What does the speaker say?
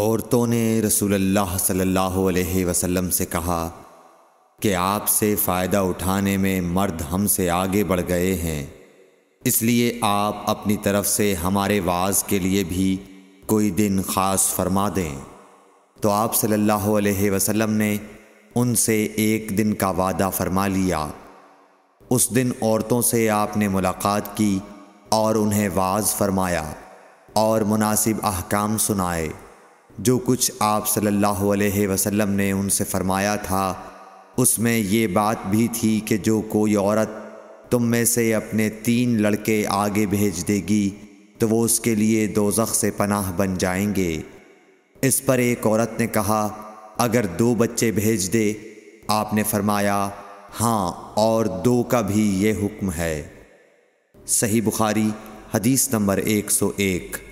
औरतों ने रसूलुल्लाह सल्लल्लाहु अलैहि वसल्लम से कहा कि आपसे फ़ायदा उठाने में मर्द हमसे आगे बढ़ गए हैं इसलिए आप अपनी तरफ से हमारे वाज के लिए भी कोई दिन ख़ास फरमा दें तो आप सल्लल्लाहु अलैहि वसल्लम ने उनसे एक दिन का वादा फरमा लिया उस दिन औरतों से आपने मुलाकात की और उन्हें वाज फरमाया और मुनासिब अहकाम सुनाए जो कुछ आप सल्लल्लाहु अलैहि वसल्लम ने उनसे फ़रमाया था उसमें ये बात भी थी कि जो कोई औरत तुम में से अपने तीन लड़के आगे भेज देगी तो वो उसके लिए दोजख से पनाह बन जाएंगे इस पर एक औरत ने कहा अगर दो बच्चे भेज दे आपने फरमाया हाँ और दो का भी ये हुक्म है सही बुखारी हदीस नंबर एक सौ एक